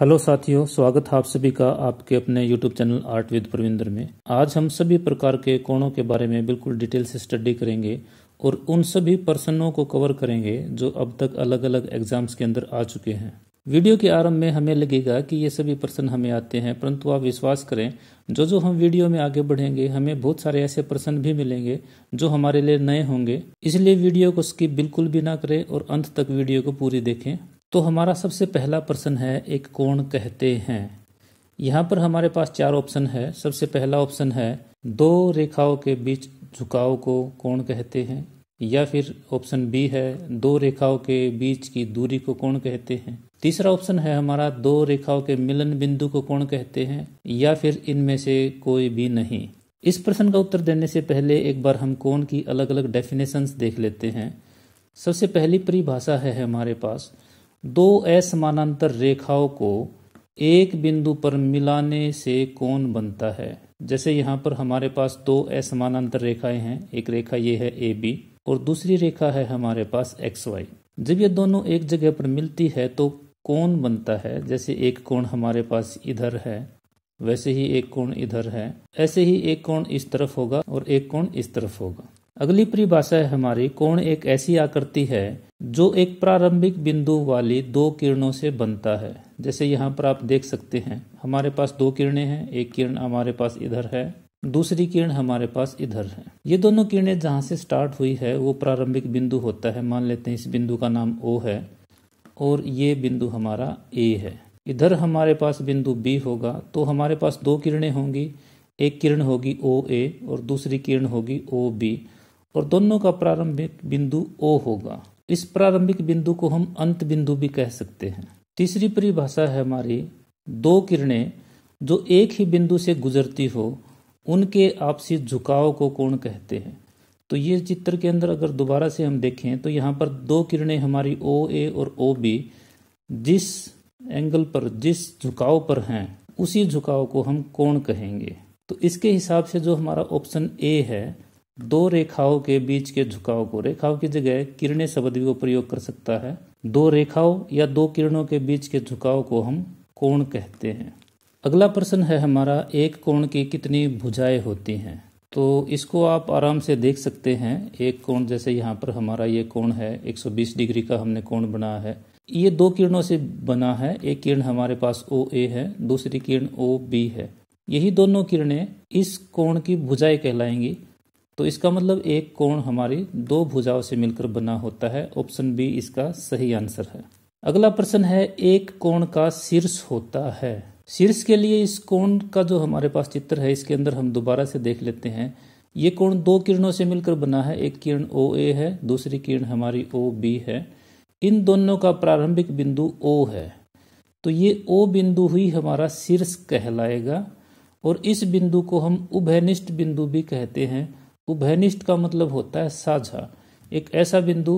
hello साथियों स्वागत है आप सभी का आपके अपने YouTube channel art with Parvinder में आज हम सभी प्रकार के कोणों के बारे में बिल्कुल डिटेल से स्टडी करेंगे और उन सभी प्रश्नों को कवर करेंगे जो अब तक अलग अलग एग्जाम्स के अंदर आ चुके हैं वीडियो के आरंभ में हमें लगेगा कि ये सभी प्रश्न हमें आते हैं परंतु आप विश्वास करें जो जो हम वीडियो में आगे बढ़ेंगे हमें बहुत सारे ऐसे प्रश्न भी मिलेंगे जो हमारे लिए नए होंगे इसलिए वीडियो को स्किप बिल्कुल भी ना करें और अंत तक वीडियो को पूरी देखें तो हमारा सबसे पहला प्रश्न है एक कोण कहते हैं यहाँ पर हमारे पास चार ऑप्शन है सबसे पहला ऑप्शन है दो रेखाओं के बीच झुकाव को कोण कहते हैं या फिर ऑप्शन बी है दो रेखाओं के बीच की दूरी को कोण कहते हैं तीसरा ऑप्शन है हमारा दो रेखाओं के मिलन बिंदु को कोण कहते हैं या फिर इनमें से कोई भी नहीं इस प्रश्न का उत्तर देने से पहले एक बार हम कोण की अलग अलग डेफिनेशंस देख लेते हैं सबसे पहली परिभाषा है हमारे पास दो असमानांतर रेखाओं को एक बिंदु पर मिलाने से कोण बनता है जैसे यहाँ पर हमारे पास दो असमानांतर रेखाएं हैं एक रेखा ये है ए बी और दूसरी रेखा है हमारे पास एक्स वाई जब ये दोनों एक जगह पर मिलती है तो कोण बनता है जैसे एक कोण हमारे पास इधर है वैसे ही एक कोण इधर है ऐसे ही एक कोण इस तरफ होगा और एक कोण इस तरफ होगा अगली परिभाषा है हमारी कोण एक ऐसी आकृति है जो एक प्रारंभिक बिंदु वाली दो किरणों से बनता है जैसे यहाँ पर आप देख सकते हैं हमारे पास दो किरणें हैं एक किरण हमारे पास इधर है दूसरी किरण हमारे पास इधर है ये दोनों किरणें जहाँ से स्टार्ट हुई है वो प्रारंभिक बिंदु होता है मान लेते हैं इस बिंदु का नाम ओ है और ये बिंदु हमारा ए है इधर हमारे पास बिंदु बी होगा तो हमारे पास दो किरणें होंगी एक किरण होगी ओ ए और दूसरी किरण होगी ओ बी और दोनों का प्रारंभिक बिंदु ओ होगा इस प्रारंभिक बिंदु को हम अंत बिंदु भी कह सकते हैं तीसरी परिभाषा है हमारी दो किरणें जो एक ही बिंदु से गुजरती हो उनके आपसी झुकाव को कोण कहते हैं तो ये चित्र के अंदर अगर दोबारा से हम देखें तो यहाँ पर दो किरणें हमारी ओ ए और ओ बी जिस एंगल पर जिस झुकाव पर हैं उसी झुकाव को हम कोण कहेंगे तो इसके हिसाब से जो हमारा ऑप्शन ए है दो रेखाओं के बीच के झुकाव को रेखाओं की जगह किरणें शब्द को प्रयोग कर सकता है दो रेखाओं या दो किरणों के बीच के झुकाव को हम कोण कहते हैं अगला प्रश्न है हमारा एक कोण की कितनी भुजाएं होती हैं तो इसको आप आराम से देख सकते हैं एक कोण जैसे यहाँ पर हमारा ये कोण है 120 डिग्री का हमने कोण बना है ये दो किरणों से बना है एक किरण हमारे पास ओ ए है दूसरी किरण ओ बी है यही दोनों किरणें इस कोण की भुजाएं कहलाएंगी तो इसका मतलब एक कोण हमारी दो भुजाओं से मिलकर बना होता है ऑप्शन बी इसका सही आंसर है अगला प्रश्न है एक कोण का शीर्ष होता है शीर्ष के लिए इस कोण का जो हमारे पास चित्र है इसके अंदर हम दोबारा से देख लेते हैं ये कोण दो किरणों से मिलकर बना है एक किरण ओ ए है दूसरी किरण हमारी ओ बी है इन दोनों का प्रारंभिक बिंदु ओ है तो ये ओ बिंदु ही हमारा शीर्ष कहलाएगा और इस बिंदु को हम उभयनिष्ठ बिंदु भी कहते हैं उभयनिष्ठ का मतलब होता है साझा एक ऐसा बिंदु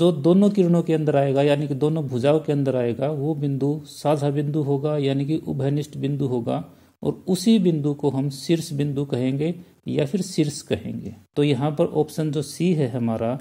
जो दोनों किरणों के अंदर आएगा यानी कि दोनों भुजाओं के अंदर आएगा वो बिंदु साझा बिंदु होगा यानी कि उभयनिष्ठ बिंदु होगा और उसी बिंदु को हम शीर्ष बिंदु कहेंगे या फिर शीर्ष कहेंगे तो यहाँ पर ऑप्शन जो सी है हमारा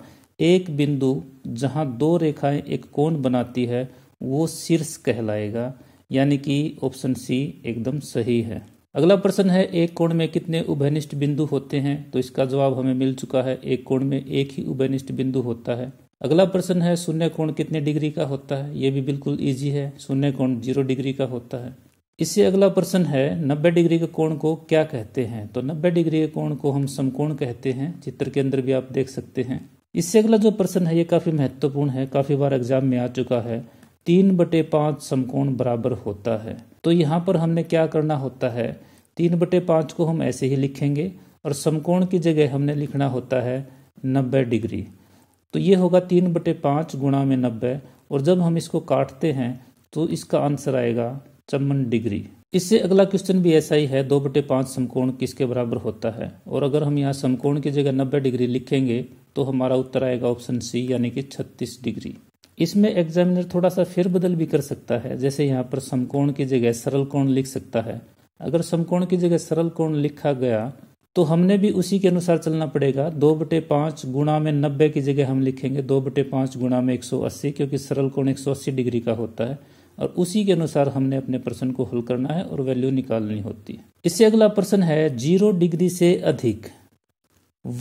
एक बिंदु जहाँ दो रेखाएं एक कोण बनाती है वो शीर्ष कहलाएगा यानी कि ऑप्शन सी एकदम सही है अगला प्रश्न है एक कोण में कितने उभयनिष्ठ बिंदु होते हैं तो इसका जवाब हमें मिल चुका है एक कोण में एक ही उभयनिष्ठ बिंदु होता है अगला प्रश्न है शून्य कोण कितने डिग्री का होता है ये भी बिल्कुल ईजी है शून्य कोण जीरो डिग्री का होता है इससे अगला प्रश्न है 90 डिग्री के कोण को क्या कहते हैं तो 90 डिग्री के कोण को हम समकोण कहते हैं चित्र के अंदर भी आप देख सकते हैं इससे अगला जो प्रश्न है ये काफी महत्वपूर्ण है काफी बार एग्जाम में आ चुका है तीन बटे पांच समकोण बराबर होता है तो यहाँ पर हमने क्या करना होता है तीन बटे पाँच को हम ऐसे ही लिखेंगे और समकोण की जगह हमने लिखना होता है नब्बे डिग्री तो ये होगा तीन बटे पाँच गुणा में नब्बे और जब हम इसको काटते हैं तो इसका आंसर आएगा चम्बन डिग्री इससे अगला क्वेश्चन भी ऐसा ही है दो बटे पाँच समकोण किसके बराबर होता है और अगर हम यहाँ समकोण की जगह नब्बे डिग्री लिखेंगे तो हमारा उत्तर आएगा ऑप्शन सी यानी कि छत्तीस डिग्री इसमें एग्जामिनर थोड़ा सा फिर बदल भी कर सकता है जैसे यहाँ पर समकोण की जगह सरल कोण लिख सकता है अगर समकोण की जगह सरल कोण लिखा गया तो हमने भी उसी के अनुसार चलना पड़ेगा दो बटे पांच गुणा में नब्बे की जगह हम लिखेंगे दो बटे पांच गुणा में एक सौ अस्सी क्योंकि सरल कोण एक सौ अस्सी डिग्री का होता है और उसी के अनुसार हमने अपने प्रश्न को हल करना है और वैल्यू निकालनी होती है इससे अगला प्रश्न है जीरो डिग्री से अधिक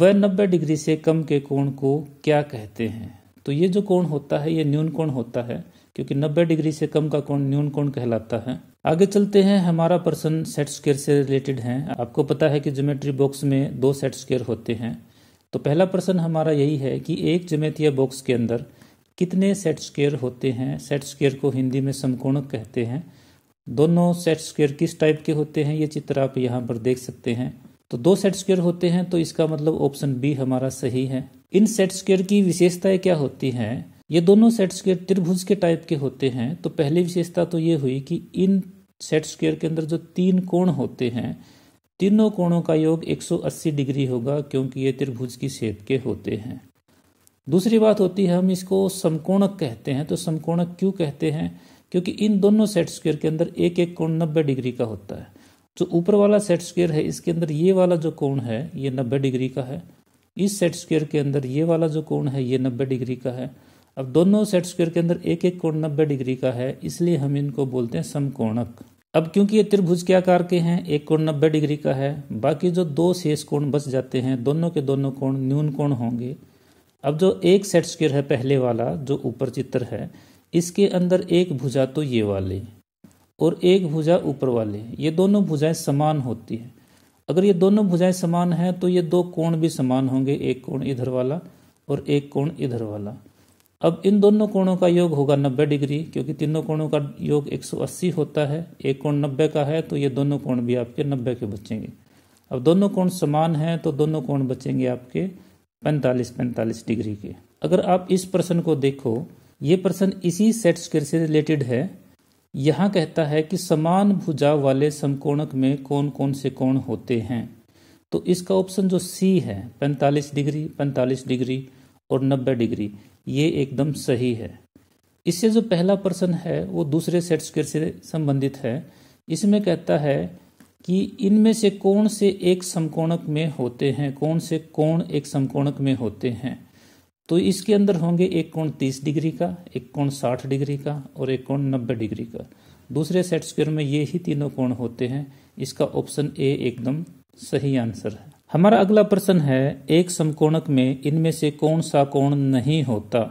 व नब्बे डिग्री से कम के कोण को क्या कहते हैं तो ये जो कोण होता है ये न्यून कोण होता है क्योंकि 90 डिग्री से कम का कोण न्यून कोण कहलाता है आगे चलते हैं हमारा पर्सन सेट स्केयर से रिलेटेड है आपको पता है कि ज्योमेट्री बॉक्स में दो सेट स्केयर होते हैं तो पहला प्रश्न हमारा यही है कि एक ज्योमेट्रीय बॉक्स के अंदर कितने सेट स्केयर होते हैं सेट स्केयर को हिंदी में समकोणक कहते हैं दोनों सेट स्केयर किस टाइप के होते हैं ये चित्र आप यहाँ पर देख सकते हैं तो दो सेट स्केयर होते हैं तो इसका मतलब ऑप्शन बी हमारा सही है इन सेट स्क्वेयर की विशेषताएं क्या होती हैं ये दोनों सेट स्क्वेयर त्रिभुज के टाइप के होते हैं तो पहली विशेषता तो ये हुई कि इन सेट स्क्वेयर के अंदर जो तीन कोण होते हैं तीनों कोणों का योग 180 डिग्री होगा क्योंकि ये त्रिभुज की शेप के होते हैं दूसरी बात होती है हम इसको समकोणक कहते हैं तो समकोणक क्यों कहते हैं क्योंकि इन दोनों सेट स्क्वेयर के अंदर एक एक कोण नब्बे डिग्री का होता है जो ऊपर वाला सेट स्क्वेयर है इसके अंदर ये वाला जो कोण है ये नब्बे डिग्री का है इस सेट स्क्वेयर के अंदर ये वाला जो कोण है ये नब्बे डिग्री का है अब दोनों सेट स्क्वेयर के अंदर एक एक कोण नब्बे डिग्री का है इसलिए हम इनको बोलते हैं समकोणक अब क्योंकि ये त्रिभुज के आकार के हैं एक कोण नब्बे डिग्री का है बाकी जो दो शेष कोण बच जाते हैं दोनों के दोनों कोण न्यून कोण होंगे अब जो एक सेट स्क्वेयर है पहले वाला जो ऊपर चित्र है इसके अंदर एक भुजा तो ये वाले और एक भुजा ऊपर वाले ये दोनों भुजाएं समान होती हैं अगर ये दोनों भुजाएं समान हैं तो ये दो कोण भी समान होंगे एक कोण इधर वाला और एक कोण इधर वाला अब इन दोनों कोणों का योग होगा 90 डिग्री क्योंकि तीनों कोणों का योग 180 होता है एक कोण 90 का है तो ये दोनों कोण भी आपके 90 के बचेंगे अब दोनों कोण समान हैं तो दोनों कोण बचेंगे आपके 45 45 डिग्री के अगर आप इस प्रश्न को देखो ये प्रश्न इसी सेट स्क्वेयर से रिलेटेड है यहाँ कहता है कि समान भुजा वाले समकोणक में कौन कौन से कोण होते हैं तो इसका ऑप्शन जो सी है 45 डिग्री 45 डिग्री और 90 डिग्री ये एकदम सही है इससे जो पहला प्रश्न है वो दूसरे सेट स्क्वेयर से संबंधित है इसमें कहता है कि इनमें से कौन से एक समकोणक में होते हैं कौन से कोण एक समकोणक में होते हैं तो इसके अंदर होंगे एक कोण 30 डिग्री का एक कोण 60 डिग्री का और एक कोण 90 डिग्री का दूसरे सेट स्क्वेयर में ये ही तीनों कोण होते हैं इसका ऑप्शन ए एकदम सही आंसर है हमारा अगला प्रश्न है एक समकोणक में इनमें से कौन सा कोण नहीं होता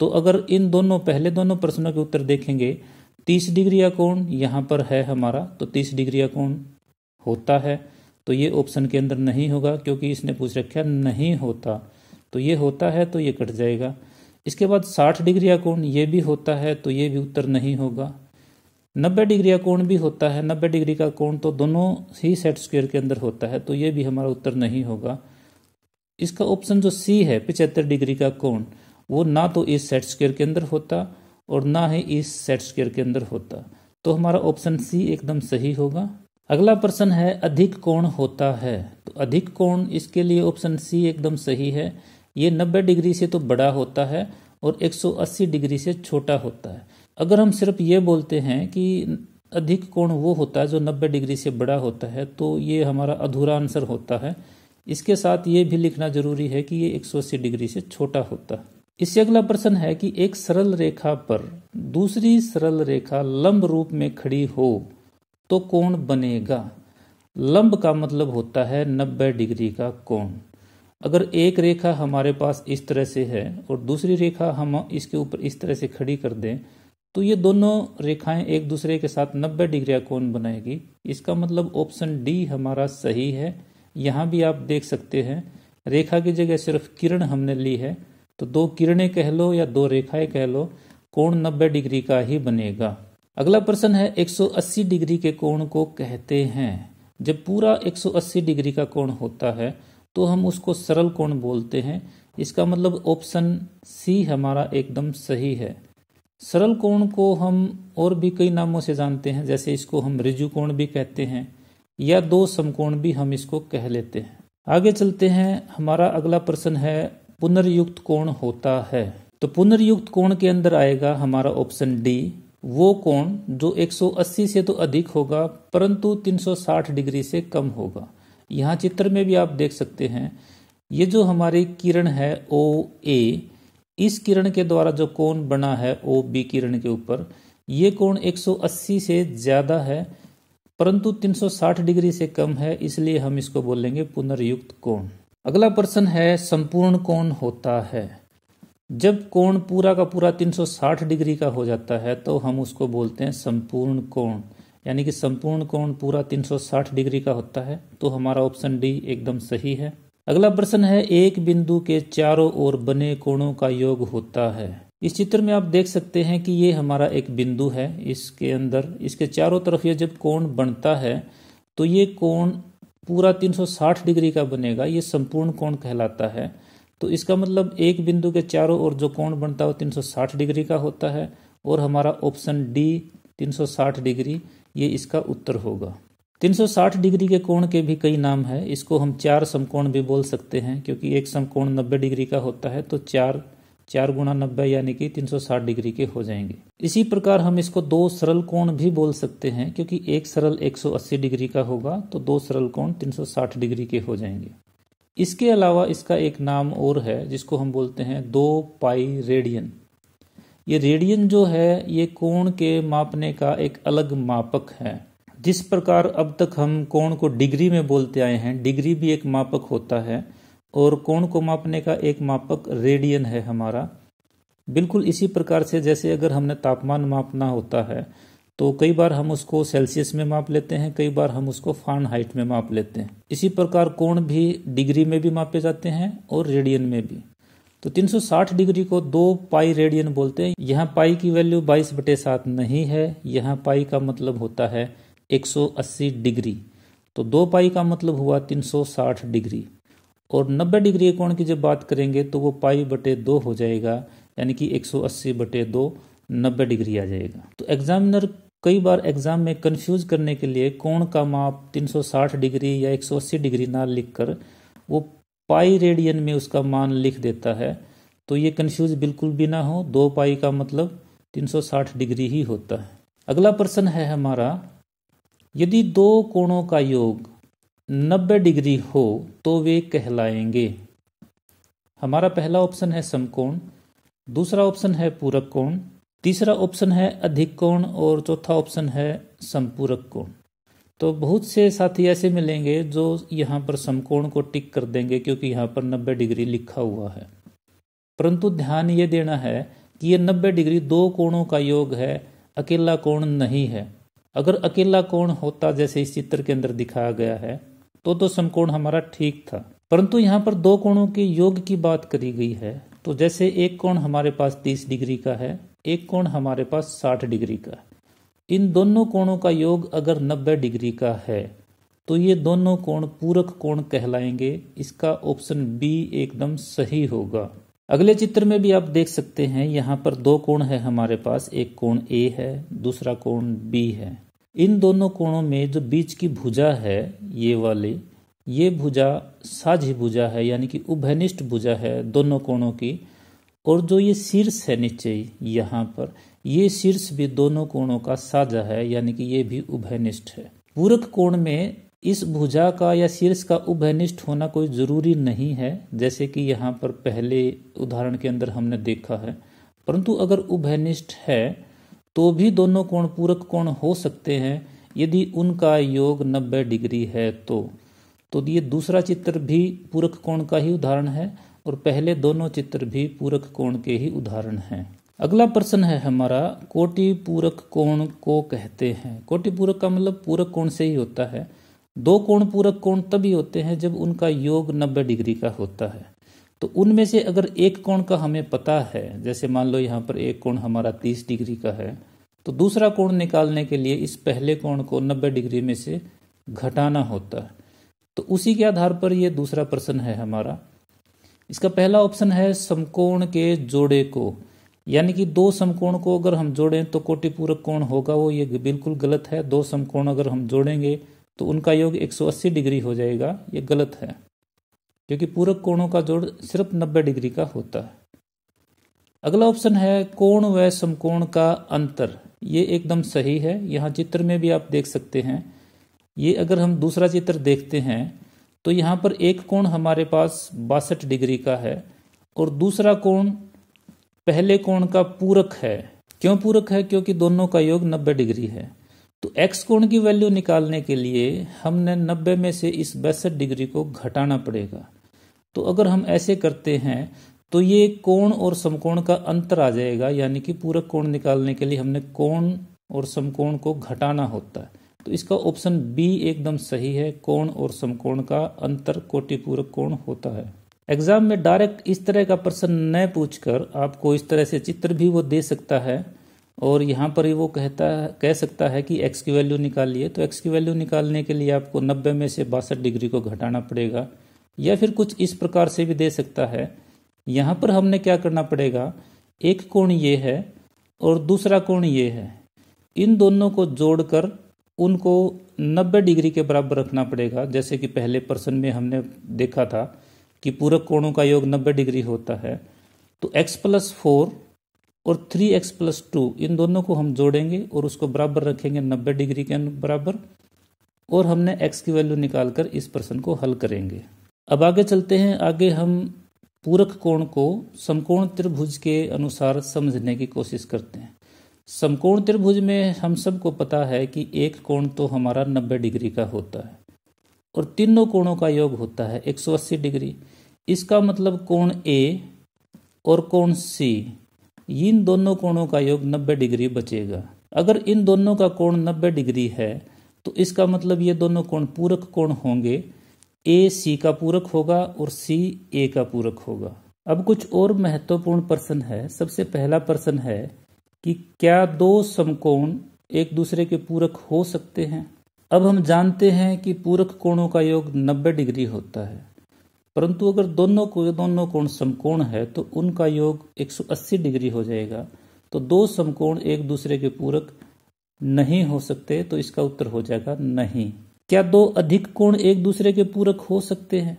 तो अगर इन दोनों पहले दोनों प्रश्नों के उत्तर देखेंगे तीस डिग्री या कोण यहाँ पर है हमारा तो तीस डिग्री या कोण होता है तो ये ऑप्शन के अंदर नहीं होगा क्योंकि इसने पूछ रखा नहीं होता तो ये होता है तो ये कट जाएगा इसके बाद साठ डिग्री का कोण ये भी होता है तो ये भी उत्तर नहीं होगा नब्बे डिग्री का कोण भी होता है नब्बे डिग्री का कोण तो दोनों ही सेट स्क्वेयर के अंदर होता है तो ये भी हमारा उत्तर नहीं होगा इसका ऑप्शन जो सी है पिचहत्तर डिग्री का कोण वो ना तो इस सेट स्क्वेयर के अंदर होता और ना ही इस सेट स्क्वेयर के अंदर होता तो हमारा ऑप्शन सी एकदम सही होगा अगला प्रश्न है अधिक कोण होता है तो अधिक कोण इसके लिए ऑप्शन सी एकदम सही है ये 90 डिग्री से तो बड़ा होता है और 180 डिग्री से छोटा होता है अगर हम सिर्फ ये बोलते हैं कि अधिक कोण वो होता है जो 90 डिग्री से बड़ा होता है तो ये हमारा अधूरा आंसर होता है इसके साथ ये भी लिखना जरूरी है कि ये 180 डिग्री से छोटा होता है इससे अगला प्रश्न है कि एक सरल रेखा पर दूसरी सरल रेखा लंब रूप में खड़ी हो तो कोण बनेगा लंब का मतलब होता है 90 डिग्री का कोण अगर एक रेखा हमारे पास इस तरह से है और दूसरी रेखा हम इसके ऊपर इस तरह से खड़ी कर दें तो ये दोनों रेखाएं एक दूसरे के साथ 90 डिग्री कोण बनाएगी इसका मतलब ऑप्शन डी हमारा सही है यहाँ भी आप देख सकते हैं रेखा की जगह सिर्फ किरण हमने ली है तो दो किरणें कह लो या दो रेखाएं कह लो कोण 90 डिग्री का ही बनेगा अगला प्रश्न है 180 डिग्री के कोण को कहते हैं जब पूरा 180 डिग्री का कोण होता है तो हम उसको सरल कोण बोलते हैं इसका मतलब ऑप्शन सी हमारा एकदम सही है सरल कोण को हम और भी कई नामों से जानते हैं जैसे इसको हम रिजु कोण भी कहते हैं या दो समकोण भी हम इसको कह लेते हैं आगे चलते हैं हमारा अगला प्रश्न है पुनर्युक्त कोण होता है तो पुनर्युक्त कोण के अंदर आएगा हमारा ऑप्शन डी वो कोण जो 180 से तो अधिक होगा परंतु 360 डिग्री से कम होगा यहाँ चित्र में भी आप देख सकते हैं ये जो हमारी किरण है ओ ए इस किरण के द्वारा जो कोण बना है ओ बी किरण के ऊपर ये कोण 180 से ज़्यादा है परंतु 360 डिग्री से कम है इसलिए हम इसको बोलेंगे पुनर्युक्त कोण अगला प्रश्न है संपूर्ण कोण होता है जब कोण पूरा का पूरा 360 डिग्री का हो जाता है तो हम उसको बोलते हैं संपूर्ण कोण यानी कि संपूर्ण कोण पूरा 360 डिग्री का होता है तो हमारा ऑप्शन डी एकदम सही है अगला प्रश्न है एक बिंदु के चारों ओर बने कोणों का योग होता है इस चित्र में आप देख सकते हैं कि ये हमारा एक बिंदु है इसके अंदर इसके चारों तरफ ये जब कोण बनता है तो ये कोण पूरा 360 डिग्री का बनेगा ये संपूर्ण कोण कहलाता है तो इसका मतलब एक बिंदु के चारों ओर जो कोण बनता है वो 360 डिग्री का होता है और हमारा ऑप्शन डी 360 डिग्री ये इसका उत्तर होगा 360 डिग्री के कोण के भी कई नाम है इसको हम चार समकोण भी बोल सकते हैं क्योंकि एक समकोण 90 डिग्री का होता है तो चार चार गुणा नब्बे यानी कि 360 डिग्री के हो जाएंगे इसी प्रकार हम इसको दो सरल कोण भी बोल सकते हैं क्योंकि एक सरल 180 डिग्री का होगा तो दो सरल कोण 360 डिग्री के हो जाएंगे इसके अलावा इसका एक नाम और है जिसको हम बोलते हैं दो पाई रेडियन ये रेडियन जो है ये कोण के मापने का एक अलग मापक है जिस प्रकार अब तक हम कोण को डिग्री में बोलते आए हैं डिग्री भी एक मापक होता है और कोण को मापने का एक मापक रेडियन है हमारा बिल्कुल इसी प्रकार से जैसे अगर हमने तापमान मापना होता है तो कई बार हम उसको सेल्सियस में माप लेते हैं कई बार हम उसको फान हाइट में माप लेते हैं इसी प्रकार कोण भी डिग्री में भी मापे जाते हैं और रेडियन में भी तो 360 डिग्री को दो पाई रेडियन बोलते हैं यहाँ पाई की वैल्यू 22 बटे सात नहीं है यहाँ पाई का मतलब होता है 180 डिग्री तो दो पाई का मतलब हुआ 360 डिग्री और 90 डिग्री कोण की जब बात करेंगे तो वो पाई बटे दो हो जाएगा यानी कि 180 बटे दो नब्बे डिग्री आ जाएगा तो एग्जामिनर कई बार एग्जाम में कन्फ्यूज करने के लिए कोण का माप तीन डिग्री या एक डिग्री ना लिख वो पाई रेडियन में उसका मान लिख देता है तो ये कंफ्यूज बिल्कुल भी ना हो दो पाई का मतलब 360 डिग्री ही होता है अगला प्रश्न है हमारा यदि दो कोणों का योग 90 डिग्री हो तो वे कहलाएंगे हमारा पहला ऑप्शन है समकोण दूसरा ऑप्शन है पूरक कोण तीसरा ऑप्शन है अधिक कोण और चौथा ऑप्शन है संपूरक कोण तो बहुत से साथी ऐसे मिलेंगे जो यहाँ पर समकोण को टिक कर देंगे क्योंकि यहाँ पर 90 डिग्री लिखा हुआ है परंतु ध्यान ये देना है कि ये 90 डिग्री दो कोणों का योग है अकेला कोण नहीं है अगर अकेला कोण होता जैसे इस चित्र के अंदर दिखाया गया है तो तो समकोण हमारा ठीक था परंतु यहाँ पर दो कोणों के योग की बात करी गई है तो जैसे एक कोण हमारे पास 30 डिग्री का है एक कोण हमारे पास 60 डिग्री का है इन दोनों कोणों का योग अगर 90 डिग्री का है तो ये दोनों कोण पूरक कोण कहलाएंगे इसका ऑप्शन बी एकदम सही होगा अगले चित्र में भी आप देख सकते हैं यहाँ पर दो कोण है हमारे पास एक कोण ए है दूसरा कोण बी है इन दोनों कोणों में जो बीच की भुजा है ये वाली ये भुजा साझी भुजा है यानी कि उभयनिष्ठ भुजा है दोनों कोणों की और जो ये शीर्ष है नीचे यहाँ पर ये शीर्ष भी दोनों कोणों का साझा है यानी कि ये भी उभयनिष्ठ है पूरक कोण में इस भुजा का या शीर्ष का उभयनिष्ठ होना कोई जरूरी नहीं है जैसे कि यहाँ पर पहले उदाहरण के अंदर हमने देखा है परंतु अगर उभयनिष्ठ है तो भी दोनों कोण पूरक कोण हो सकते हैं यदि उनका योग 90 डिग्री है तो तो ये दूसरा चित्र भी पूरक कोण का ही उदाहरण है और पहले दोनों चित्र भी पूरक कोण के ही उदाहरण हैं अगला प्रश्न है हमारा कोटि पूरक कोण को कहते हैं कोटि पूरक का मतलब पूरक कोण से ही होता है दो कोण पूरक कोण तभी होते हैं जब उनका योग 90 डिग्री का होता है तो उनमें से अगर एक कोण का हमें पता है जैसे मान लो यहाँ पर एक कोण हमारा 30 डिग्री का है तो दूसरा कोण निकालने के लिए इस पहले कोण को 90 डिग्री में से घटाना होता है तो उसी के आधार पर यह दूसरा प्रश्न है हमारा इसका पहला ऑप्शन है समकोण के जोड़े को यानी कि दो समकोण को अगर हम जोड़ें तो कोटिपूरक कोण होगा वो ये बिल्कुल गलत है दो समकोण अगर हम जोड़ेंगे तो उनका योग 180 डिग्री हो जाएगा ये गलत है क्योंकि पूरक कोणों का जोड़ सिर्फ 90 डिग्री का होता है अगला ऑप्शन है कोण व समकोण का अंतर ये एकदम सही है यहाँ चित्र में भी आप देख सकते हैं ये अगर हम दूसरा चित्र देखते हैं तो यहाँ पर एक कोण हमारे पास बासठ डिग्री का है और दूसरा कोण पहले कोण का पूरक है क्यों पूरक है क्योंकि दोनों का योग 90 डिग्री है तो एक्स कोण की वैल्यू निकालने के लिए हमने 90 में से इस बैसठ डिग्री को घटाना पड़ेगा तो अगर हम ऐसे करते हैं तो ये कोण और समकोण का अंतर आ जाएगा यानी कि पूरक कोण निकालने के लिए हमने कोण और समकोण को घटाना होता है तो इसका ऑप्शन बी एकदम सही है कोण और समकोण का अंतर कोटिपूरक कोण होता है एग्जाम में डायरेक्ट इस तरह का प्रश्न न पूछकर आपको इस तरह से चित्र भी वो दे सकता है और यहाँ पर ही वो कहता है कह सकता है कि एक्स की वैल्यू निकालिए तो एक्स की वैल्यू निकालने के लिए आपको नब्बे में से बासठ डिग्री को घटाना पड़ेगा या फिर कुछ इस प्रकार से भी दे सकता है यहाँ पर हमने क्या करना पड़ेगा एक कोण ये है और दूसरा कोण ये है इन दोनों को जोड़कर उनको 90 डिग्री के बराबर रखना पड़ेगा जैसे कि पहले प्रश्न में हमने देखा था कि पूरक कोणों का योग 90 डिग्री होता है तो x प्लस फोर और थ्री एक्स प्लस टू इन दोनों को हम जोड़ेंगे और उसको बराबर रखेंगे नब्बे डिग्री के बराबर और हमने x की वैल्यू निकालकर इस प्रश्न को हल करेंगे अब आगे चलते हैं आगे हम पूरक कोण को समकोण त्रिभुज के अनुसार समझने की कोशिश करते हैं समकोण त्रिभुज में हम सबको पता है कि एक कोण तो हमारा 90 डिग्री का होता है और तीनों कोणों का योग होता है 180 डिग्री इसका मतलब कोण ए और कोण सी इन दोनों कोणों का योग 90 डिग्री बचेगा अगर इन दोनों का कोण 90 डिग्री है तो इसका मतलब ये दोनों कोण पूरक कोण होंगे ए सी का पूरक होगा और सी ए का पूरक होगा अब कुछ और महत्वपूर्ण प्रश्न है सबसे पहला प्रश्न है कि क्या दो समकोण एक दूसरे के पूरक हो सकते हैं अब हम जानते हैं कि पूरक कोणों का योग 90 डिग्री होता है परंतु अगर दोनों को दोनों कोण समकोण है तो उनका योग 180 डिग्री हो जाएगा तो दो समकोण एक दूसरे के पूरक नहीं हो सकते तो इसका उत्तर हो जाएगा नहीं क्या दो अधिक कोण एक दूसरे के पूरक हो सकते हैं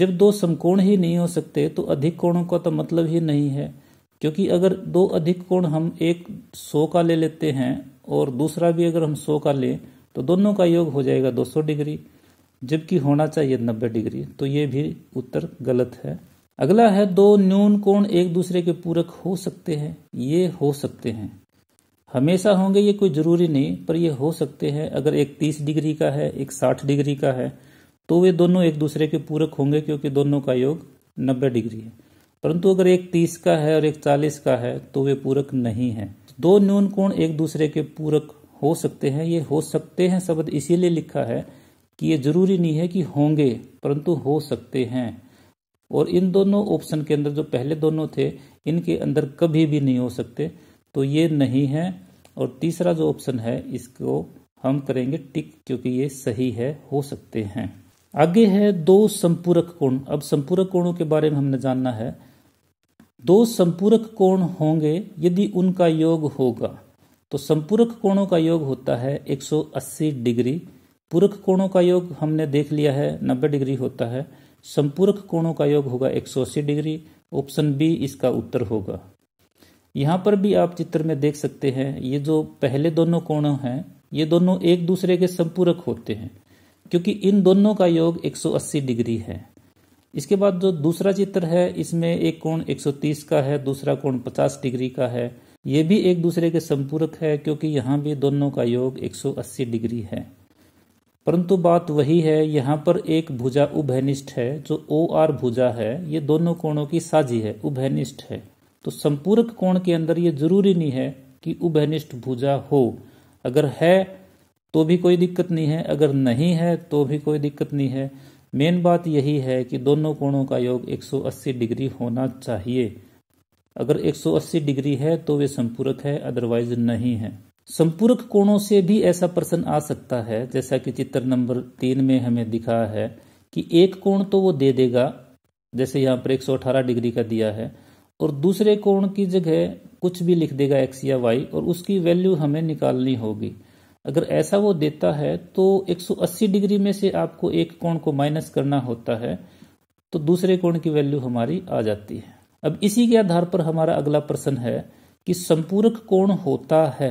जब दो समकोण ही नहीं हो सकते तो अधिक कोणों का तो मतलब ही नहीं है क्योंकि अगर दो अधिक कोण हम एक सौ का ले लेते हैं और दूसरा भी अगर हम सौ का लें तो दोनों का योग हो जाएगा 200 डिग्री जबकि होना चाहिए 90 डिग्री तो ये भी उत्तर गलत है अगला है दो न्यून कोण एक दूसरे के पूरक हो सकते हैं ये हो सकते हैं हमेशा होंगे ये कोई जरूरी नहीं पर ये हो सकते हैं अगर एक 30 डिग्री का है एक 60 डिग्री का है तो वे दोनों एक दूसरे के पूरक होंगे क्योंकि दोनों का योग 90 डिग्री है परंतु अगर एक 30 का है और एक 40 का है तो वे पूरक नहीं है दो न्यून कोण एक दूसरे के पूरक हो सकते हैं ये हो सकते हैं शब्द इसीलिए लिखा है कि ये जरूरी नहीं है कि होंगे परंतु हो सकते हैं और इन दोनों ऑप्शन के अंदर जो पहले दोनों थे इनके अंदर कभी भी नहीं हो सकते तो ये नहीं है और तीसरा जो ऑप्शन है इसको हम करेंगे टिक क्योंकि ये सही है हो सकते हैं आगे है दो संपूरक कोण अब संपूरक कोणों के बारे में हमने जानना है दो संपूरक कोण होंगे यदि उनका योग होगा तो संपूरक कोणों का योग होता है 180 डिग्री पूरक कोणों का योग हमने देख लिया है 90 डिग्री होता है संपूरक कोणों का योग होगा 180 डिग्री ऑप्शन बी इसका उत्तर होगा यहाँ पर भी आप चित्र में देख सकते हैं ये जो पहले दोनों कोण हैं ये दोनों एक दूसरे के संपूरक होते हैं क्योंकि इन दोनों का योग 180 डिग्री है इसके बाद जो दूसरा चित्र है इसमें एक कोण 130 का है दूसरा कोण 50 डिग्री का है ये भी एक दूसरे के संपूरक है क्योंकि यहाँ भी दोनों का योग 180 डिग्री है परंतु बात वही है यहां पर एक भुजा उभयनिष्ठ है जो ओ आर भुजा है ये दोनों कोणों की साझी है उभयनिष्ठ है तो संपूरक कोण के अंदर ये जरूरी नहीं है कि उभयनिष्ठ भुजा हो अगर है तो भी कोई दिक्कत नहीं है अगर नहीं है तो भी कोई दिक्कत नहीं है मेन बात यही है कि दोनों कोणों का योग 180 डिग्री होना चाहिए अगर 180 डिग्री है तो वे संपूरक है अदरवाइज नहीं है संपूरक कोणों से भी ऐसा प्रश्न आ सकता है जैसा कि चित्र नंबर तीन में हमें दिखा है कि एक कोण तो वो दे देगा जैसे यहाँ पर 118 डिग्री का दिया है और दूसरे कोण की जगह कुछ भी लिख देगा एक्स या वाई और उसकी वैल्यू हमें निकालनी होगी अगर ऐसा वो देता है तो 180 डिग्री में से आपको एक कोण को माइनस करना होता है तो दूसरे कोण की वैल्यू हमारी आ जाती है अब इसी के आधार पर हमारा अगला प्रश्न है कि संपूरक कोण होता है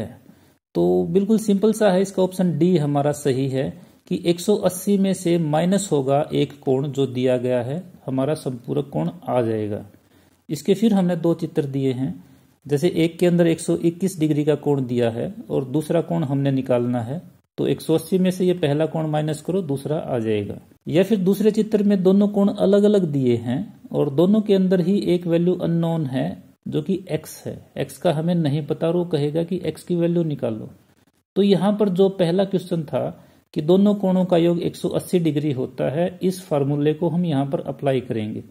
तो बिल्कुल सिंपल सा है इसका ऑप्शन डी हमारा सही है कि 180 में से माइनस होगा एक कोण जो दिया गया है हमारा संपूरक कोण आ जाएगा इसके फिर हमने दो चित्र दिए हैं जैसे एक के अंदर 121 डिग्री का कोण दिया है और दूसरा कोण हमने निकालना है तो 180 में से ये पहला कोण माइनस करो दूसरा आ जाएगा या फिर दूसरे चित्र में दोनों कोण अलग अलग दिए हैं और दोनों के अंदर ही एक वैल्यू अननोन है जो कि एक्स है एक्स का हमें नहीं पता और वो कहेगा कि एक्स की वैल्यू निकालो तो यहाँ पर जो पहला क्वेश्चन था कि दोनों कोणों का योग 180 डिग्री होता है इस फार्मूले को हम यहाँ पर अप्लाई करेंगे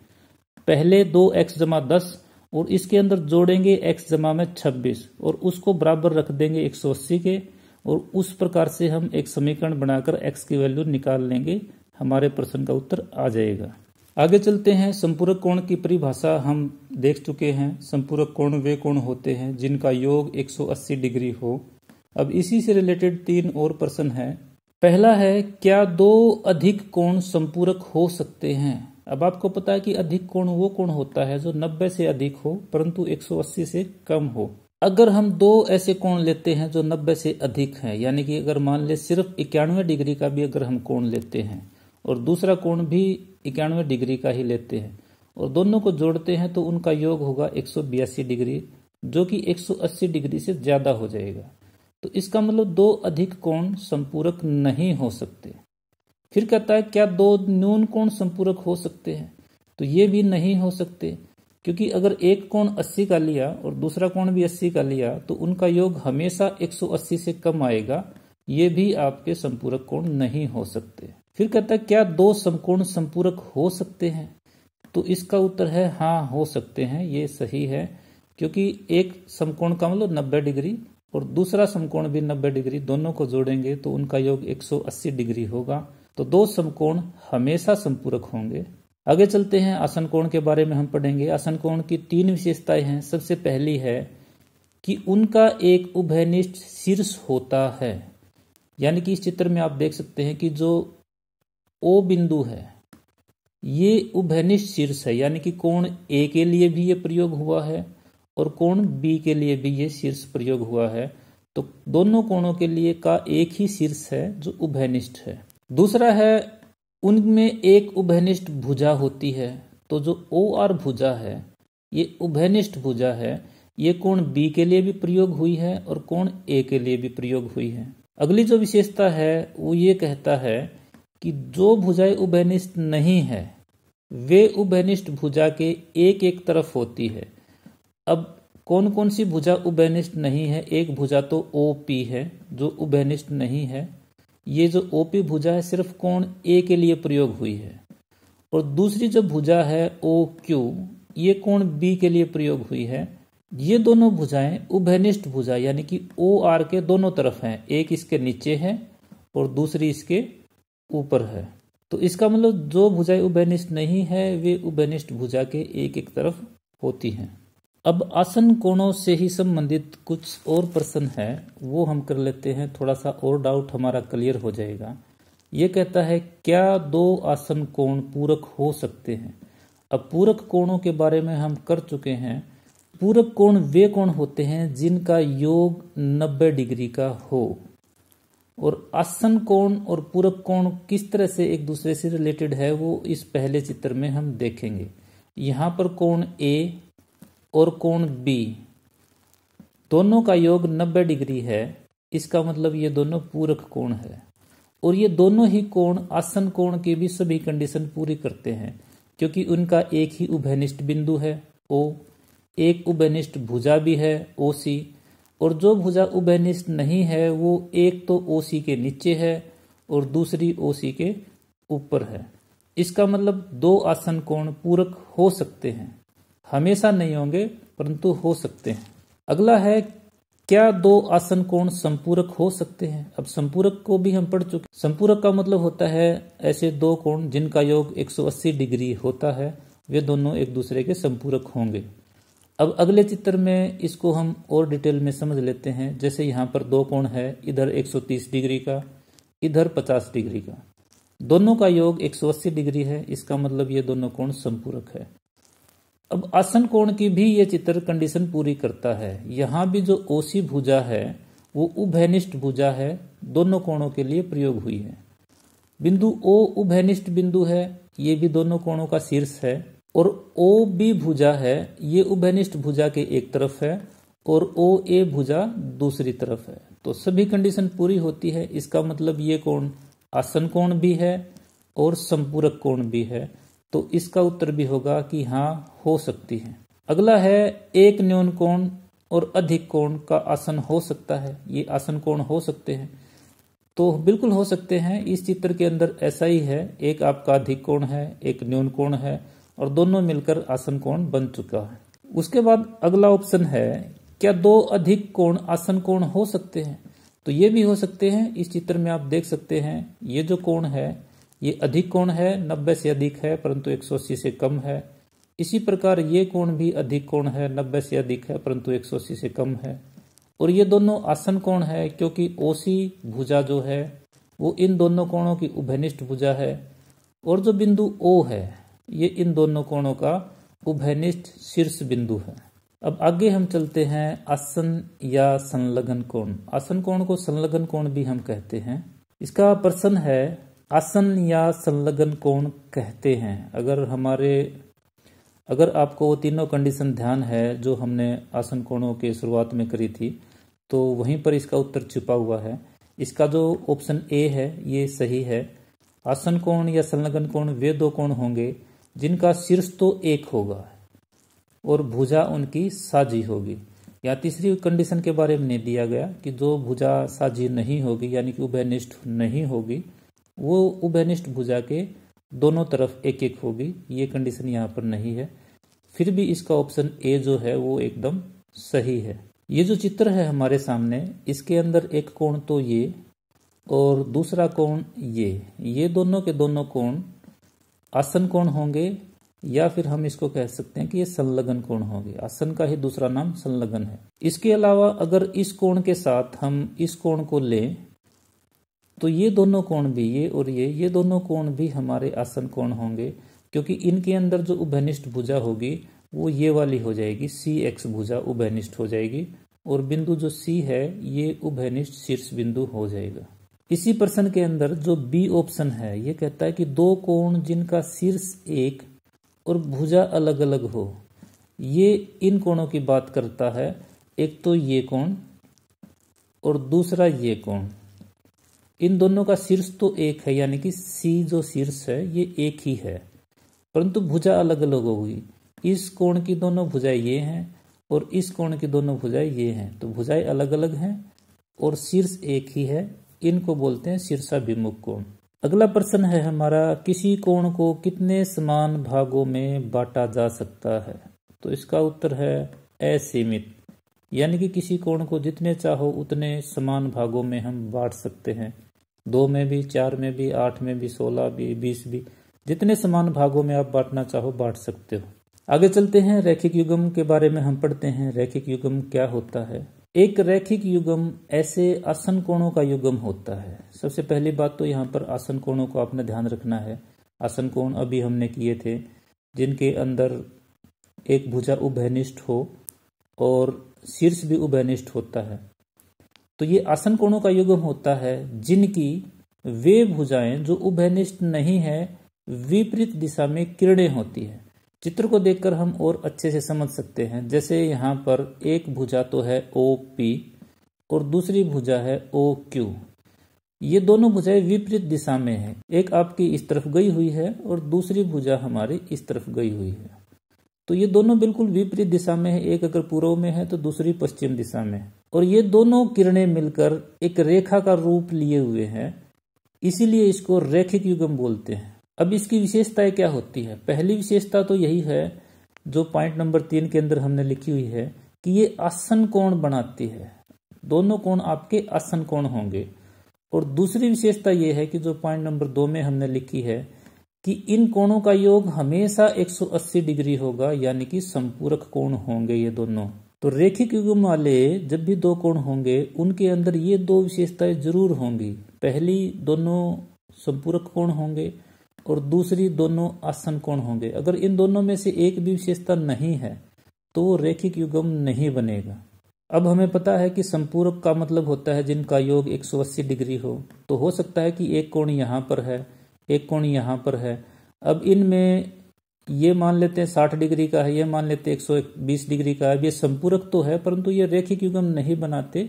पहले दो एक्स जमा दस और इसके अंदर जोड़ेंगे एक्स जमा में छब्बीस और उसको बराबर रख देंगे 180 के और उस प्रकार से हम एक समीकरण बनाकर एक्स की वैल्यू निकाल लेंगे हमारे प्रश्न का उत्तर आ जाएगा आगे चलते हैं संपूरक कोण की परिभाषा हम देख चुके हैं संपूरक कोण वे कोण होते हैं जिनका योग 180 डिग्री हो अब इसी से रिलेटेड तीन और प्रश्न है पहला है क्या दो अधिक कोण संपूरक हो सकते हैं अब आपको पता है कि अधिक कोण वो कोण होता है जो 90 से अधिक हो परंतु 180 से कम हो अगर हम दो ऐसे कोण लेते हैं जो 90 से अधिक हैं यानी कि अगर मान ले सिर्फ इक्यानवे डिग्री का भी अगर हम कोण लेते हैं और दूसरा कोण भी इक्यानवे डिग्री का ही लेते हैं और दोनों को जोड़ते हैं तो उनका योग होगा एक डिग्री जो कि 180 डिग्री से ज़्यादा हो जाएगा तो इसका मतलब दो अधिक कोण संपूरक नहीं हो सकते फिर कहता है क्या दो न्यून कोण संपूरक हो सकते हैं तो ये भी नहीं हो सकते क्योंकि अगर एक कोण 80 का लिया और दूसरा कोण भी 80 का लिया तो उनका योग हमेशा 180 से कम आएगा ये भी आपके संपूरक कोण नहीं हो सकते फिर कहता है क्या दो समकोण संपूरक हो सकते हैं तो इसका उत्तर है हाँ हो सकते हैं ये सही है क्योंकि एक समकोण का मतलब नब्बे डिग्री और दूसरा समकोण भी 90 डिग्री दोनों को जोड़ेंगे तो उनका योग 180 डिग्री होगा तो दो समकोण हमेशा संपूरक होंगे आगे चलते हैं आसन कोण के बारे में हम पढ़ेंगे आसन कोण की तीन विशेषताएं हैं सबसे पहली है कि उनका एक उभयनिष्ठ शीर्ष होता है यानी कि इस चित्र में आप देख सकते हैं कि जो ओ बिंदु है ये उभयनिष्ठ शीर्ष है यानी कि कोण ए के लिए भी ये प्रयोग हुआ है और कोण बी के लिए भी ये शीर्ष प्रयोग हुआ है तो दोनों कोणों के लिए का एक ही शीर्ष है जो उभयनिष्ठ है दूसरा है उनमें एक उभयनिष्ठ भुजा होती है तो जो ओ आर भुजा है ये उभयनिष्ठ भुजा है ये कोण बी के लिए भी प्रयोग हुई है और कोण ए के लिए भी प्रयोग हुई है अगली जो विशेषता है वो ये कहता है कि जो भुजाएं उभयनिष्ठ नहीं है वे उभयनिष्ठ भुजा के एक एक तरफ होती है अब कौन कौन सी भुजा उभयनिष्ठ नहीं है एक भुजा तो ओ पी है जो उभयनिष्ठ नहीं है ये जो ओ पी भुजा है सिर्फ कोण ए के लिए प्रयोग हुई है और दूसरी जो भुजा है ओ क्यू ये कोण बी के लिए प्रयोग हुई है ये दोनों भुजाएं उभयनिष्ठ भुजा यानी कि ओ आर के दोनों तरफ हैं एक इसके नीचे है और दूसरी इसके ऊपर है तो इसका मतलब जो भुजाएं उभयनिष्ठ नहीं है वे उभयनिष्ठ भुजा के एक एक तरफ होती हैं अब आसन कोणों से ही संबंधित कुछ और प्रश्न है वो हम कर लेते हैं थोड़ा सा और डाउट हमारा क्लियर हो जाएगा ये कहता है क्या दो आसन कोण पूरक हो सकते हैं अब पूरक कोणों के बारे में हम कर चुके हैं पूरक कोण वे कोण होते हैं जिनका योग 90 डिग्री का हो और आसन कोण और पूरब कोण किस तरह से एक दूसरे से रिलेटेड है वो इस पहले चित्र में हम देखेंगे यहां पर कोण ए और कोण बी दोनों का योग 90 डिग्री है इसका मतलब ये दोनों पूरक कोण है और ये दोनों ही कोण आसन कोण की भी सभी कंडीशन पूरी करते हैं क्योंकि उनका एक ही उभयनिष्ठ बिंदु है ओ एक उभयनिष्ठ भुजा भी है ओ सी और जो भुजा उभयनिष्ठ नहीं है वो एक तो ओ सी के नीचे है और दूसरी ओ सी के ऊपर है इसका मतलब दो आसन कोण पूरक हो सकते हैं हमेशा नहीं होंगे परंतु हो सकते हैं अगला है क्या दो आसन कोण संपूरक हो सकते हैं अब संपूरक को भी हम पढ़ चुके संपूरक का मतलब होता है ऐसे दो कोण जिनका योग 180 डिग्री होता है वे दोनों एक दूसरे के संपूरक होंगे अब अगले चित्र में इसको हम और डिटेल में समझ लेते हैं जैसे यहाँ पर दो कोण है इधर 130 डिग्री का इधर 50 डिग्री का दोनों का योग 180 डिग्री है इसका मतलब ये दोनों कोण संपूरक है अब आसन कोण की भी ये चित्र कंडीशन पूरी करता है यहाँ भी जो ओसी भुजा है वो उभयनिष्ठ भुजा है दोनों कोणों के लिए प्रयोग हुई है बिंदु ओ उभयनिष्ठ बिंदु है ये भी दोनों कोणों का शीर्ष है और ओ बी भुजा है ये उभयनिष्ठ भुजा के एक तरफ है और ओ ए भुजा दूसरी तरफ है तो सभी कंडीशन पूरी होती है इसका मतलब ये कोण आसन कोण भी है और संपूरक कोण भी है तो इसका उत्तर भी होगा कि हाँ हो सकती है अगला है एक न्यून कोण और अधिक कोण का आसन हो सकता है ये आसन कोण हो सकते हैं तो बिल्कुल हो सकते हैं इस चित्र के अंदर ऐसा ही है एक आपका अधिक कोण है एक न्यून कोण है और दोनों मिलकर आसन कोण बन चुका है उसके बाद अगला ऑप्शन है क्या दो अधिक कोण आसन कोण हो सकते हैं तो ये भी हो सकते हैं इस चित्र में आप देख सकते हैं ये जो कोण है ये अधिक कोण है 90 से अधिक है परंतु 180 से कम है इसी प्रकार ये कोण भी अधिक कोण है 90 से अधिक है परंतु 180 से कम है और ये दोनों आसन कोण है क्योंकि ओसी भुजा जो है वो इन दोनों कोणों की उभयनिष्ठ भुजा है और जो बिंदु ओ है ये इन दोनों कोणों का उभयनिष्ठ शीर्ष बिंदु है अब आगे हम चलते हैं आसन या संलग्न कोण आसन कोण को संलग्न कोण भी हम कहते हैं इसका प्रश्न है आसन या संलग्न कोण कहते हैं अगर हमारे अगर आपको वो तीनों कंडीशन ध्यान है जो हमने आसन कोणों के शुरुआत में करी थी तो वहीं पर इसका उत्तर छिपा हुआ है इसका जो ऑप्शन ए है ये सही है आसन कोण या संलग्न कोण वे दो कोण होंगे जिनका शीर्ष तो एक होगा और भुजा उनकी साझी होगी या तीसरी कंडीशन के बारे में दिया गया कि जो भुजा साझी नहीं होगी यानी कि उभयनिष्ठ नहीं होगी वो उभयनिष्ठ भुजा के दोनों तरफ एक एक होगी ये कंडीशन यहाँ पर नहीं है फिर भी इसका ऑप्शन ए जो है वो एकदम सही है ये जो चित्र है हमारे सामने इसके अंदर एक कोण तो ये और दूसरा कोण ये ये दोनों के दोनों कोण आसन कोण होंगे या फिर हम इसको कह सकते हैं कि ये संलग्न कोण होंगे आसन का ही दूसरा नाम संलग्न है इसके अलावा अगर इस कोण के साथ हम इस कोण को लें तो ये दोनों कोण भी ये और ये ये दोनों कोण भी हमारे आसन कोण होंगे क्योंकि इनके अंदर जो उभनिष्ठ भुजा होगी वो ये वाली हो जाएगी सी एक्स भुजा उभनिष्ठ हो जाएगी और बिंदु जो सी है ये उभनिष्ठ शीर्ष बिंदु हो जाएगा इसी प्रश्न के अंदर जो बी ऑप्शन है ये कहता है कि दो कोण जिनका शीर्ष एक और भुजा अलग अलग हो ये इन कोणों की बात करता है एक तो ये कोण और दूसरा ये कोण इन दोनों का शीर्ष तो एक है यानी कि सी जो शीर्ष है ये एक ही है परंतु भुजा अलग अलग होगी इस कोण की दोनों भुजाएं ये हैं और इस कोण की दोनों भुजाएं ये हैं तो भुजाएं अलग अलग हैं और शीर्ष एक ही है इनको बोलते हैं शीर्षाभिमुख कोण अगला प्रश्न है हमारा किसी कोण को कितने समान भागों में बांटा जा सकता है तो इसका उत्तर है असीमित यानी कि किसी कोण को जितने चाहो उतने समान भागों में हम बांट सकते हैं दो में भी चार में भी आठ में भी सोलह भी बीस भी जितने समान भागों में आप बांटना चाहो बांट सकते हो आगे चलते हैं रैखिक युगम के बारे में हम पढ़ते हैं रैखिक युगम क्या होता है एक रैखिक युगम ऐसे आसन कोणों का युगम होता है सबसे पहली बात तो यहाँ पर आसन कोणों को आपने ध्यान रखना है आसन कोण अभी हमने किए थे जिनके अंदर एक भुजा उभयनिष्ठ हो और शीर्ष भी उभयनिष्ठ होता है तो ये आसन कोणों का युगम होता है जिनकी वे भुजाएं जो उभयनिष्ठ नहीं है विपरीत दिशा में किरणें होती है चित्र को देखकर हम और अच्छे से समझ सकते हैं जैसे यहाँ पर एक भुजा तो है ओ पी और दूसरी भुजा है ओ क्यू ये दोनों भुजाएं विपरीत दिशा में है एक आपकी इस तरफ गई हुई है और दूसरी भुजा हमारी इस तरफ गई हुई है तो ये दोनों बिल्कुल विपरीत दिशा में है एक अगर पूर्व में है तो दूसरी पश्चिम दिशा में और ये दोनों किरणें मिलकर एक रेखा का रूप लिए हुए हैं इसीलिए इसको रेखिक युगम बोलते हैं अब इसकी विशेषताएं क्या होती है पहली विशेषता तो यही है जो पॉइंट नंबर तीन के अंदर हमने लिखी हुई है कि ये आसन कोण बनाती है दोनों कोण आपके आसन कोण होंगे और दूसरी विशेषता ये है कि जो पॉइंट नंबर दो में हमने लिखी है कि इन कोणों का योग हमेशा 180 डिग्री होगा यानी कि संपूरक कोण होंगे ये दोनों तो रेखिक युग्म वाले जब भी दो कोण होंगे उनके अंदर ये दो विशेषताएं जरूर होंगी पहली दोनों संपूरक कोण होंगे और दूसरी दोनों आसन कोण होंगे अगर इन दोनों में से एक भी विशेषता नहीं है तो वो रेखिक युगम नहीं बनेगा अब हमें पता है कि संपूरक का मतलब होता है जिनका योग 180 डिग्री हो तो हो सकता है कि एक कोण यहाँ पर है एक कोण यहाँ पर है अब इनमें ये मान लेते हैं साठ डिग्री का है ये मान लेते हैं एक डिग्री का है ये संपूरक तो है परंतु ये रेखिक युगम नहीं बनाते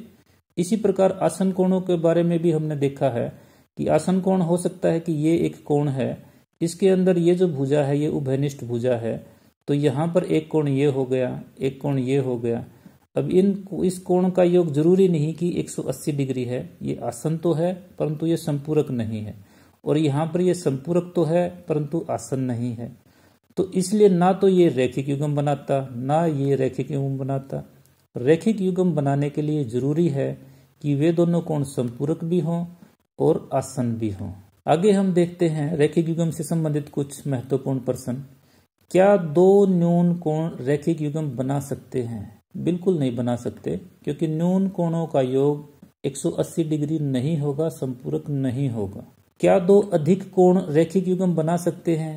इसी प्रकार आसन कोणों के बारे में भी हमने देखा है कि आसन कोण हो सकता है कि ये एक कोण है इसके अंदर ये जो भुजा है ये उभयनिष्ठ भुजा है तो यहाँ पर एक कोण ये हो गया एक कोण ये हो गया अब इन इस कोण का योग जरूरी नहीं कि 180 डिग्री है ये आसन तो है परंतु ये संपूरक नहीं है और यहाँ पर ये संपूरक तो है परंतु आसन नहीं है तो इसलिए ना तो ये रैखिक युगम बनाता ना ये रैखिक युगम बनाता रैखिक युगम बनाने के लिए जरूरी है कि वे दोनों कोण संपूरक भी हों और आसन भी हो आगे हम देखते हैं रैखिक युगम से संबंधित कुछ महत्वपूर्ण प्रश्न क्या दो न्यून कोण रैखिक युगम बना सकते हैं बिल्कुल नहीं बना सकते क्योंकि न्यून कोणों का योग 180 डिग्री नहीं होगा संपूरक नहीं होगा क्या दो अधिक कोण रैखिक युगम बना सकते हैं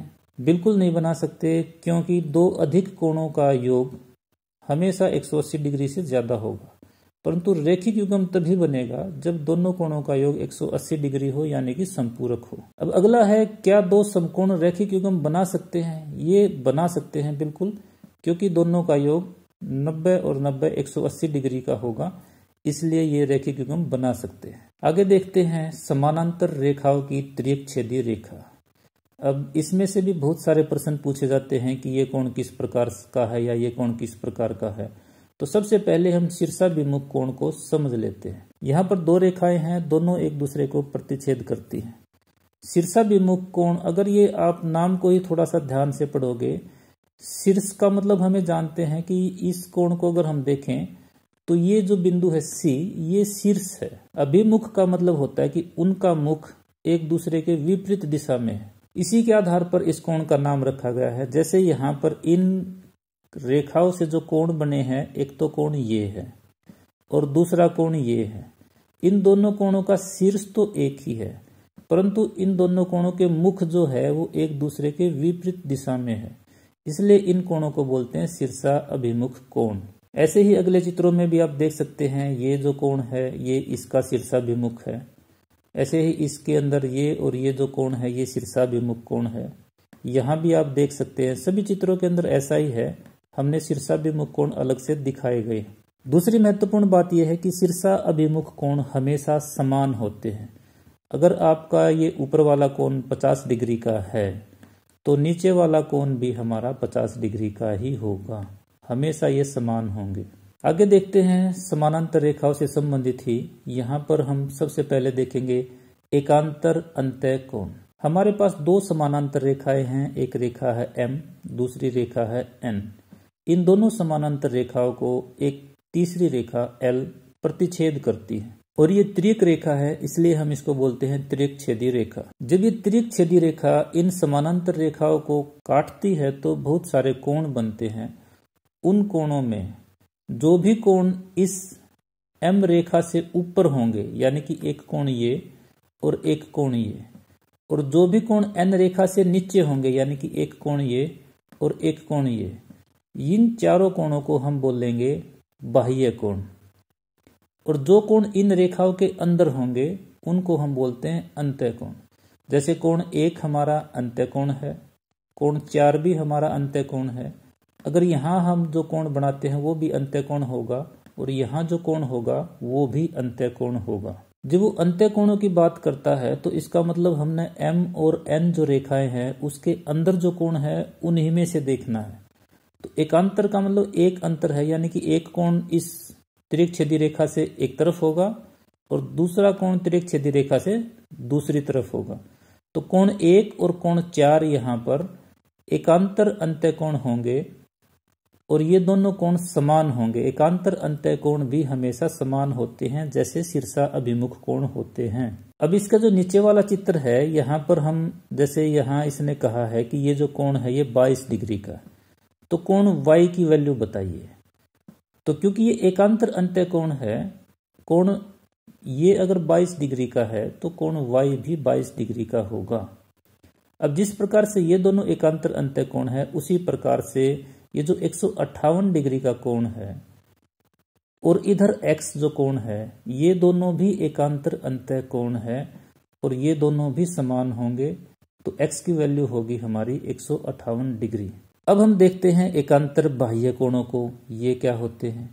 बिल्कुल नहीं बना सकते क्योंकि दो अधिक कोणों का योग हमेशा 180 डिग्री से ज्यादा होगा परंतु रेखिक युगम तभी बनेगा जब दोनों कोणों का योग 180 डिग्री हो यानी कि संपूरक हो अब अगला है क्या दो समकोण रेखिक युगम बना सकते हैं ये बना सकते हैं बिल्कुल क्योंकि दोनों का योग 90 और 90 180 डिग्री का होगा इसलिए ये रेखिक युगम बना सकते हैं आगे देखते हैं समानांतर रेखाओं की त्रिक्षेदी रेखा अब इसमें से भी बहुत सारे प्रश्न पूछे जाते हैं कि ये कोण किस प्रकार का है या ये कोण किस प्रकार का है तो सबसे पहले हम शीर्षा विमुख कोण को समझ लेते हैं यहाँ पर दो रेखाएं हैं दोनों एक दूसरे को प्रतिच्छेद करती हैं शीर्षा विमुख कोण अगर ये आप नाम को ही थोड़ा सा ध्यान से पढ़ोगे शीर्ष का मतलब हमें जानते हैं कि इस कोण को अगर हम देखें तो ये जो बिंदु है सी ये शीर्ष है अभिमुख का मतलब होता है कि उनका मुख एक दूसरे के विपरीत दिशा में है इसी के आधार पर इस कोण का नाम रखा गया है जैसे यहाँ पर इन रेखाओं से जो कोण बने हैं एक तो कोण ये है और दूसरा कोण ये है इन दोनों कोणों का शीर्ष तो एक ही है परंतु इन दोनों कोणों के मुख जो है वो एक दूसरे के विपरीत दिशा में है इसलिए इन कोणों को बोलते हैं शीर्षा अभिमुख कोण ऐसे ही अगले चित्रों में भी आप देख सकते हैं ये जो कोण है ये इसका शीर्षाभिमुख है ऐसे ही इसके अंदर ये और ये जो कोण है ये शीर्षाभिमुख कोण है यहाँ भी आप देख सकते हैं सभी चित्रों के अंदर ऐसा ही है हमने शीर्षाभिमुख कोण अलग से दिखाए गए दूसरी महत्वपूर्ण बात यह है कि सिरसा अभिमुख कोण हमेशा समान होते हैं अगर आपका ये ऊपर वाला कोण 50 डिग्री का है तो नीचे वाला कोण भी हमारा 50 डिग्री का ही होगा हमेशा ये समान होंगे आगे देखते हैं समानांतर रेखाओं से संबंधित ही यहाँ पर हम सबसे पहले देखेंगे एकांतर अंत कोण हमारे पास दो समानांतर रेखाएं हैं एक रेखा है एम दूसरी रेखा है एन इन दोनों समानांतर रेखाओं को एक तीसरी रेखा एल प्रतिच्छेद करती है और ये त्रिक रेखा है इसलिए हम इसको बोलते हैं त्रिक छेदी रेखा जब ये त्रिक छेदी रेखा इन समानांतर रेखाओं को काटती है तो बहुत सारे कोण बनते हैं उन कोणों में जो भी कोण इस एम रेखा से ऊपर होंगे यानी कि एक कोण ये और एक कोण ये और जो भी कोण एन रेखा से नीचे होंगे यानी कि एक कोण ये और एक कोण ये इन चारों कोणों को हम बोलेंगे बाह्य कोण और जो कोण इन रेखाओं के अंदर होंगे उनको हम बोलते हैं अंत्य कोण जैसे कोण एक हमारा अंत्य कोण है कोण चार भी हमारा अंत्य कोण है अगर यहाँ हम जो कोण बनाते हैं वो भी अंत्य कोण होगा और यहाँ जो कोण होगा वो भी अंत्य कोण होगा जब वो अंत्य कोणों की बात करता है तो इसका मतलब हमने M और N जो रेखाएं हैं उसके अंदर जो कोण है उन्हीं में से देखना है तो एक अंतर का मतलब एक अंतर है यानी कि एक कोण इस त्रिक्षेदी रेखा से एक तरफ होगा और दूसरा कोण त्रिक्षेदी रेखा से दूसरी तरफ होगा तो कोण एक और कोण चार यहाँ पर एकांतर अंत्य कोण होंगे और ये दोनों कोण समान होंगे एकांतर अंत्य कोण भी हमेशा समान होते हैं जैसे सिरसा अभिमुख कोण होते हैं अब इसका जो नीचे वाला चित्र है यहां पर हम जैसे यहाँ इसने कहा है कि ये जो कोण है ये 22 डिग्री का तो कोण y की वैल्यू बताइए तो क्योंकि ये एकांतर अंत्य कोण है कोण ये अगर 22 डिग्री का है तो कोण y भी 22 डिग्री का होगा अब जिस प्रकार से ये दोनों एकांतर अंत्य कोण है उसी प्रकार से ये जो एक डिग्री का कोण है और इधर x जो कोण है ये दोनों भी एकांतर अंत्य कोण है और ये दोनों भी समान होंगे तो x की वैल्यू होगी हमारी एक डिग्री अब हम देखते हैं एकांतर बाह्य कोणों को ये क्या होते हैं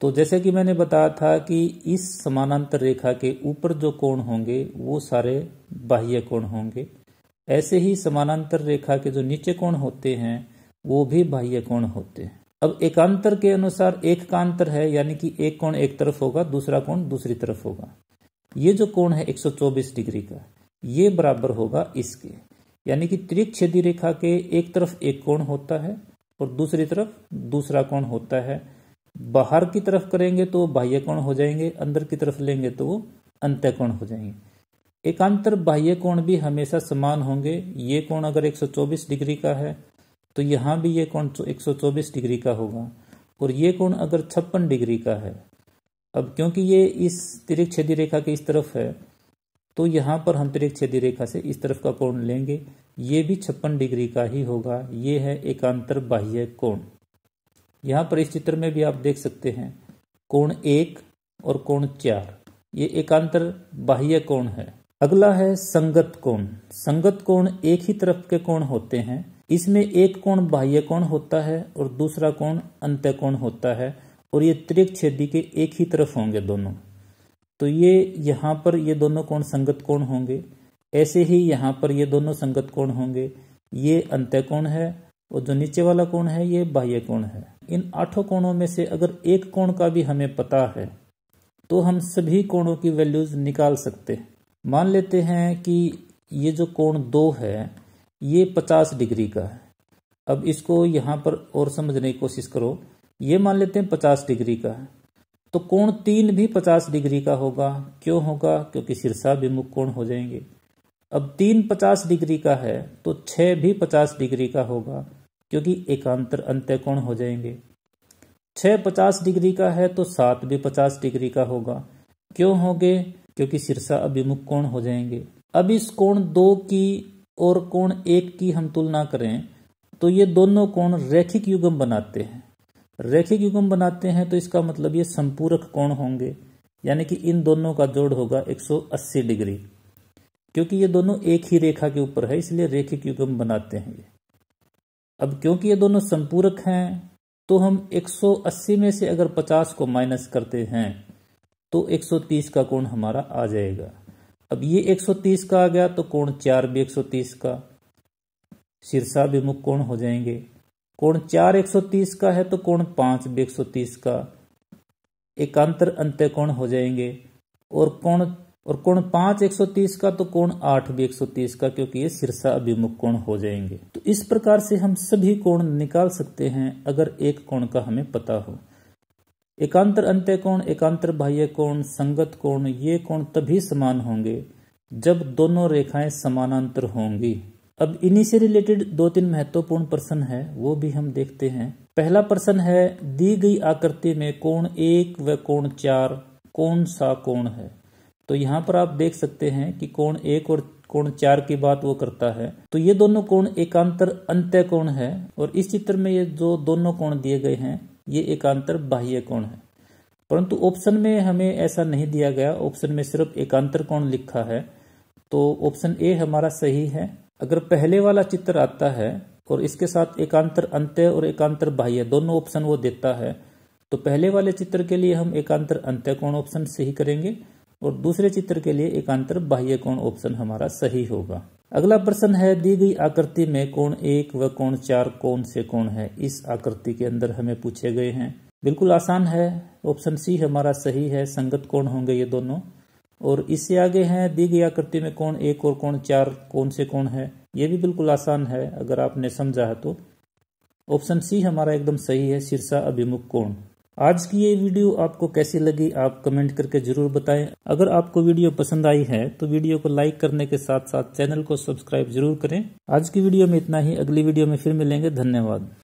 तो जैसे कि मैंने बताया था कि इस समानांतर रेखा के ऊपर जो कोण होंगे वो सारे बाह्य कोण होंगे ऐसे ही समानांतर रेखा के जो नीचे कोण होते हैं वो भी बाह्य कोण होते हैं अब एकांतर के अनुसार एक कांतर है यानी कि एक कोण एक तरफ होगा दूसरा कोण दूसरी तरफ होगा ये जो कोण है 124 डिग्री का ये बराबर होगा इसके यानी कि त्रिक्षेदी रेखा के एक तरफ एक कोण होता है और दूसरी तरफ दूसरा कोण होता है बाहर की तरफ करेंगे तो बाह्य कोण हो जाएंगे अंदर की तरफ लेंगे तो वो अंत्य कोण हो जाएंगे एकांतर बाह्य कोण भी हमेशा समान होंगे ये कोण अगर 124 डिग्री का है तो यहां भी ये कोण 124 डिग्री का होगा और ये कोण अगर छप्पन डिग्री का है अब क्योंकि ये इस तिरिक छेदी रेखा के इस तरफ है तो यहाँ पर हम छेदी रेखा से इस तरफ का कोण लेंगे ये भी छप्पन डिग्री का ही होगा ये है एकांतर बाह्य कोण यहाँ पर इस चित्र में भी आप देख सकते हैं कोण एक और कोण चार ये एकांतर बाह्य कोण है अगला है संगत कोण संगत कोण एक ही तरफ के कोण होते हैं इसमें एक कोण बाह्य कोण होता है और दूसरा कोण अंत्य कोण होता है और ये त्रिक छेदी के एक ही तरफ होंगे दोनों तो ये यहां पर ये दोनों कोण संगत कोण होंगे ऐसे ही यहाँ पर ये दोनों संगत कोण होंगे ये अंत्य कोण है और जो नीचे वाला कोण है ये बाह्य कोण है इन आठों कोणों में से अगर एक कोण का भी हमें पता है तो हम सभी कोणों की वैल्यूज निकाल सकते हैं मान लेते हैं कि ये जो कोण दो है ये पचास डिग्री का है अब इसको यहाँ पर और समझने की कोशिश करो ये मान लेते हैं पचास डिग्री का है तो कोण तीन भी पचास डिग्री का होगा क्यों होगा क्योंकि विमुख कोण हो जाएंगे अब तीन पचास डिग्री का है तो छ भी पचास डिग्री का होगा क्योंकि एकांतर अंत्य कोण हो जाएंगे छह पचास डिग्री का है तो सात भी पचास डिग्री का होगा क्यों होंगे क्योंकि शीर्षा अभिमुख कोण हो जाएंगे अब इस कोण दो की और कोण एक की हम तुलना करें तो ये दोनों कोण रैखिक युगम बनाते हैं रेखिक युगम बनाते हैं तो इसका मतलब ये संपूरक कोण होंगे यानी कि इन दोनों का जोड़ होगा 180 डिग्री क्योंकि ये दोनों एक ही रेखा के ऊपर है इसलिए रेखिक युगम बनाते हैं ये अब क्योंकि ये दोनों संपूरक हैं तो हम 180 में से अगर 50 को माइनस करते हैं तो 130 का कोण हमारा आ जाएगा अब ये 130 का आ गया तो कोण चार भी 130 का शीर्षाभिमुख कोण हो जाएंगे कोण चार एक सौ तीस का है तो कोण पांच भी एक सौ तीस का एकांतर अंत्य कोण हो जाएंगे और कोण और कोण पांच एक सौ तीस का तो कोण आठ भी एक सौ तीस का क्योंकि ये सिरसा अभिमुख कोण हो जाएंगे तो इस प्रकार से हम सभी कोण निकाल सकते हैं अगर एक कोण का हमें पता हो एकांतर अंत्य कोण एकांतर बाह्य कोण संगत कोण ये कोण तभी समान होंगे जब दोनों रेखाएं समानांतर होंगी अब इन्हीं से रिलेटेड दो तीन महत्वपूर्ण प्रश्न है वो भी हम देखते हैं पहला प्रश्न है दी गई आकृति में कोण एक व कोण चार कौन सा कोण है तो यहाँ पर आप देख सकते हैं कि कोण एक और कोण चार की बात वो करता है तो ये दोनों कोण एकांतर अंत्य कोण है और इस चित्र में ये जो दोनों कोण दिए गए हैं ये एकांतर बाह्य कोण है परंतु ऑप्शन में हमें ऐसा नहीं दिया गया ऑप्शन में सिर्फ एकांतर कोण लिखा है तो ऑप्शन ए हमारा सही है अगर पहले वाला चित्र आता है और इसके साथ एकांतर अंत्य और एकांतर बाह्य दोनों ऑप्शन वो देता है तो पहले वाले चित्र के लिए हम एकांतर अंत्य कोण ऑप्शन सही करेंगे और दूसरे चित्र के लिए एकांतर बाह्य कोण ऑप्शन हमारा सही होगा अगला प्रश्न है दी गई आकृति में कोण एक व कोण चार कौन से कोण है इस आकृति के अंदर हमें पूछे गए हैं बिल्कुल आसान है ऑप्शन सी हमारा सही है संगत कोण होंगे ये दोनों और इससे आगे हैं दी गई आकृति में कौन एक और कौन चार कौन से कौन है ये भी बिल्कुल आसान है अगर आपने समझा है तो ऑप्शन सी हमारा एकदम सही है शीर्षा अभिमुख कोण आज की ये वीडियो आपको कैसी लगी आप कमेंट करके जरूर बताएं अगर आपको वीडियो पसंद आई है तो वीडियो को लाइक करने के साथ साथ चैनल को सब्सक्राइब जरूर करें आज की वीडियो में इतना ही अगली वीडियो में फिर मिलेंगे धन्यवाद